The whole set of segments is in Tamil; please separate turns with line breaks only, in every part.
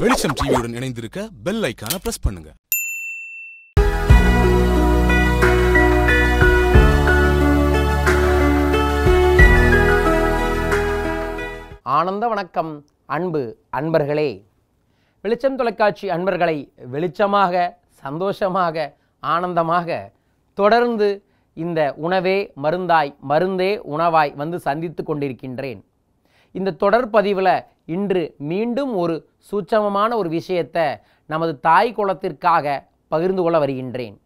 வெளிச்சம் டிவியுடன் இணைந்திருக்க பெல் ஐக்கான பிரஸ் பண்ணுங்க ஆனந்த வணக்கம் அன்பு அன்பர்களே வெளிச்சம் தொலைக்காட்சி அன்பர்களை வெளிச்சமாக சந்தோஷமாக ஆனந்தமாக தொடர்ந்து இந்த உணவே மருந்தாய் மருந்தே உணவாய் வந்து சந்தித்து கொண்டிருக்கின்றேன் இந்த தொடர் பதிவில் இன்று மீண்டும் ஒரு சூட்சமமான ஒரு விஷயத்தை நமது தாய் குளத்திற்காக பகிர்ந்து கொள்ள வருகின்றேன்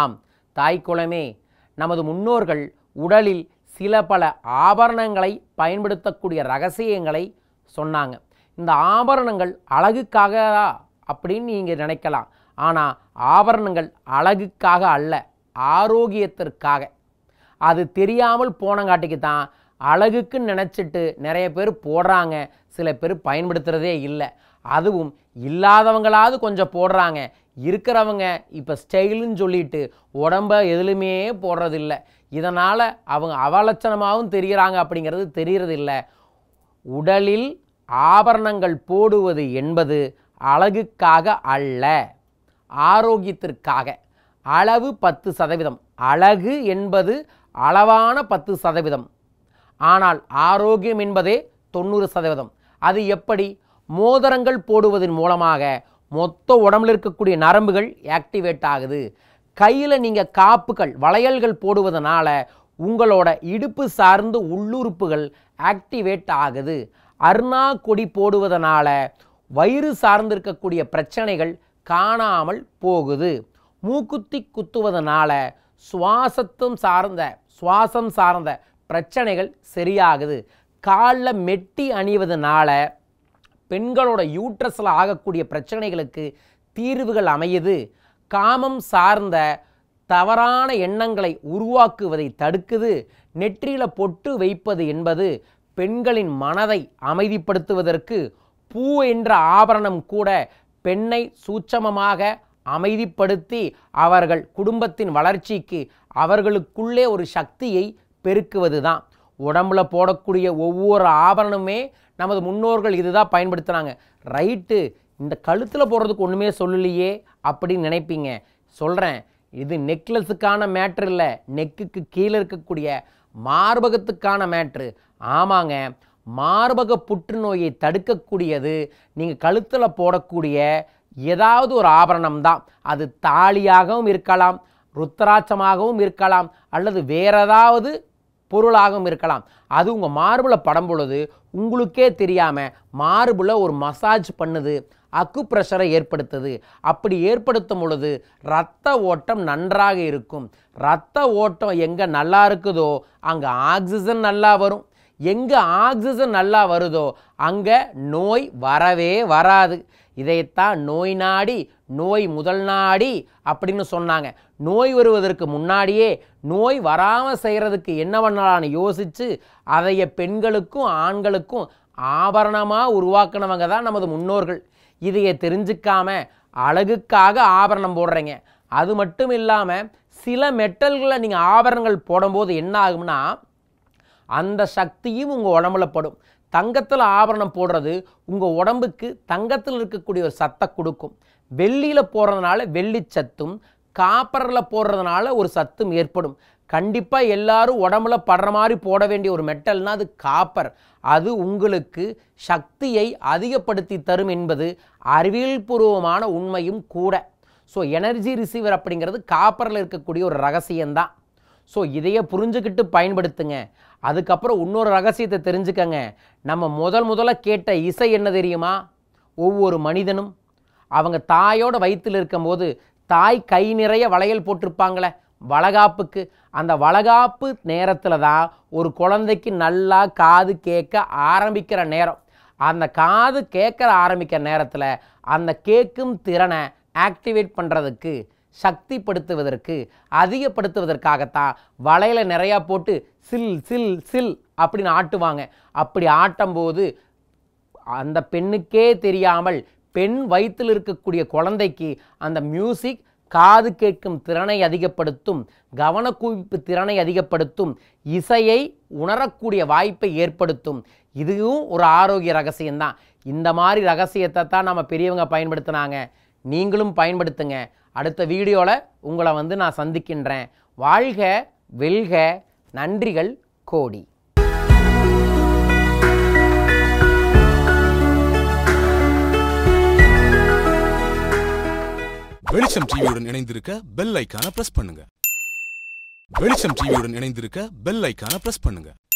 ஆம் தாய் குளமே நமது முன்னோர்கள் உடலில் சில பல ஆபரணங்களை பயன்படுத்தக்கூடிய ரகசியங்களை சொன்னாங்க இந்த ஆபரணங்கள் அழகுக்காக அப்படின்னு நீங்கள் நினைக்கலாம் ஆனால் ஆபரணங்கள் அழகுக்காக அல்ல ஆரோக்கியத்திற்காக அது தெரியாமல் போனங்காட்டிக்கு தான் அழகுக்குன்னு நினச்சிட்டு நிறைய பேர் போடுறாங்க சில பேர் பயன்படுத்துகிறதே இல்லை அதுவும் இல்லாதவங்களாவது கொஞ்சம் போடுறாங்க இருக்கிறவங்க இப்போ ஸ்டைலுன்னு சொல்லிட்டு உடம்ப எதுலையுமே போடுறதில்ல இதனால் அவங்க அவலட்சணமாகவும் தெரிகிறாங்க அப்படிங்கிறது தெரிகிறதில்ல உடலில் ஆபரணங்கள் போடுவது என்பது அழகுக்காக அல்ல ஆரோக்கியத்திற்காக அளவு பத்து சதவீதம் அழகு என்பது அளவான பத்து சதவீதம் ஆனால் ஆரோக்கியம் என்பதே தொண்ணூறு சதவீதம் அது எப்படி மோதிரங்கள் போடுவதன் மூலமாக மொத்த உடம்புல இருக்கக்கூடிய நரம்புகள் ஆக்டிவேட் ஆகுது கையில் நீங்கள் காப்புகள் வளையல்கள் போடுவதனால உங்களோட இடுப்பு சார்ந்த உள்ளுறுப்புகள் ஆக்டிவேட் ஆகுது அருணா கொடி போடுவதனால வயிறு சார்ந்திருக்கக்கூடிய பிரச்சனைகள் காணாமல் போகுது மூக்குத்தி குத்துவதனால சுவாசத்தும் சார்ந்த சுவாசம் சார்ந்த பிரச்சனைகள் சரியாகுது காலில் மெட்டி அணிவதனால பெண்களோட யூட்ரஸில் ஆகக்கூடிய பிரச்சனைகளுக்கு தீர்வுகள் அமையுது காமம் சார்ந்த தவறான எண்ணங்களை உருவாக்குவதை தடுக்குது நெற்றியில் பொட்டு வைப்பது என்பது பெண்களின் மனதை அமைதிப்படுத்துவதற்கு பூ என்ற ஆபரணம் கூட பெண்ணை சூட்சமமாக அமைதிப்படுத்தி அவர்கள் குடும்பத்தின் வளர்ச்சிக்கு அவர்களுக்குள்ளே ஒரு சக்தியை பெருக்குவது தான் உடம்புல போடக்கூடிய ஒவ்வொரு ஆபரணமே நமது முன்னோர்கள் இதுதான் பயன்படுத்துகிறாங்க ரைட்டு இந்த கழுத்தில் போடுறதுக்கு ஒன்றுமே சொல்லலையே அப்படின்னு நினைப்பீங்க சொல்கிறேன் இது நெக்லஸுக்கான மேட்ரு இல்லை நெக்குக்கு கீழே இருக்கக்கூடிய மார்பகத்துக்கான மேட்ரு ஆமாங்க மார்பக புற்றுநோயை தடுக்கக்கூடியது நீங்கள் கழுத்தில் போடக்கூடிய ஏதாவது ஒரு ஆபரணம் தான் அது தாலியாகவும் இருக்கலாம் ருத்தராட்சமாகவும் இருக்கலாம் அல்லது வேறு ஏதாவது பொருளாகவும் இருக்கலாம் அது உங்கள் மார்பில் படம் பொழுது உங்களுக்கே தெரியாமல் மார்பில் ஒரு மசாஜ் பண்ணுது அக்கு பிரஷரை ஏற்படுத்துது அப்படி ஏற்படுத்தும் பொழுது இரத்த ஓட்டம் நன்றாக இருக்கும் இரத்த ஓட்டம் எங்கே நல்லா இருக்குதோ அங்கே ஆக்சிஜன் நல்லா வரும் எங்கே ஆக்சிஜன் நல்லா வருதோ அங்கே நோய் வரவே வராது இதைத்தான் நோய் நாடி நோய் முதல் நாடி அப்படின்னு சொன்னாங்க நோய் வருவதற்கு முன்னாடியே நோய் வராமல் செய்கிறதுக்கு என்ன பண்ணலான்னு யோசித்து அதைய பெண்களுக்கும் ஆண்களுக்கும் ஆபரணமாக உருவாக்கினவங்க தான் நமது முன்னோர்கள் இதையை தெரிஞ்சுக்காம அழகுக்காக ஆபரணம் போடுறீங்க அது மட்டும் இல்லாமல் சில மெட்டல்களை நீங்கள் ஆபரணங்கள் போடும்போது என்ன ஆகும்னா அந்த சக்தியும் உங்கள் உடம்புல படும் தங்கத்தில் ஆபரணம் போடுறது உங்கள் உடம்புக்கு தங்கத்தில் இருக்கக்கூடிய ஒரு சத்தை கொடுக்கும் வெள்ளியில் போடுறதுனால வெள்ளி சத்தும் காப்பரில் போடுறதுனால ஒரு சத்தும் ஏற்படும் கண்டிப்பாக எல்லாரும் உடம்புல படுற மாதிரி போட வேண்டிய ஒரு மெட்டல்னால் அது காப்பர் அது உங்களுக்கு சக்தியை அதிகப்படுத்தி தரும் என்பது அறிவியல்பூர்வமான உண்மையும் கூட ஸோ எனர்ஜி ரிசீவர் அப்படிங்கிறது காப்பரில் இருக்கக்கூடிய ஒரு ரகசியம்தான் ஸோ இதையே புரிஞ்சுக்கிட்டு பயன்படுத்துங்க அதுக்கப்புறம் இன்னொரு ரகசியத்தை தெரிஞ்சுக்கங்க நம்ம முதல் முதல்ல கேட்ட இசை என்ன தெரியுமா ஒவ்வொரு மனிதனும் அவங்க தாயோட வயிற்றில் இருக்கும்போது தாய் கை நிறைய வளையல் போட்டிருப்பாங்களே வளகாப்புக்கு அந்த வளகாப்பு நேரத்தில் தான் ஒரு குழந்தைக்கு நல்லா காது கேட்க ஆரம்பிக்கிற நேரம் அந்த காது கேட்க ஆரம்பிக்கிற நேரத்தில் அந்த கேட்கும் திறனை ஆக்டிவேட் பண்ணுறதுக்கு சக்திப்படுத்துவதற்கு அதிகப்படுத்துவதற்காகத்தான் வலையில் நிறையா போட்டு சில் சில் சில் அப்படின்னு ஆட்டுவாங்க அப்படி ஆட்டும்போது அந்த பெண்ணுக்கே தெரியாமல் பெண் வயிற்றில் இருக்கக்கூடிய குழந்தைக்கு அந்த மியூசிக் காது கேட்கும் திறனை அதிகப்படுத்தும் கவனக்குவிப்பு திறனை அதிகப்படுத்தும் இசையை உணரக்கூடிய வாய்ப்பை ஏற்படுத்தும் இதுவும் ஒரு ஆரோக்கிய ரகசியம்தான் இந்த மாதிரி ரகசியத்தை தான் நம்ம பெரியவங்க பயன்படுத்தினாங்க நீங்களும் பயன்படுத்துங்க அடுத்த வீடியோவில் உங்களை வந்து நான் சந்திக்கின்றேன் வாழ்க வெல்க நன்றிகள் கோடி வெளிச்சம் டிவியுடன் இணைந்திருக்க பெல் ஐக்கான பிரஸ் பண்ணுங்க வெளிச்சம் டிவியுடன் இணைந்திருக்க பெல் ஐக்கான பிரஸ் பண்ணுங்க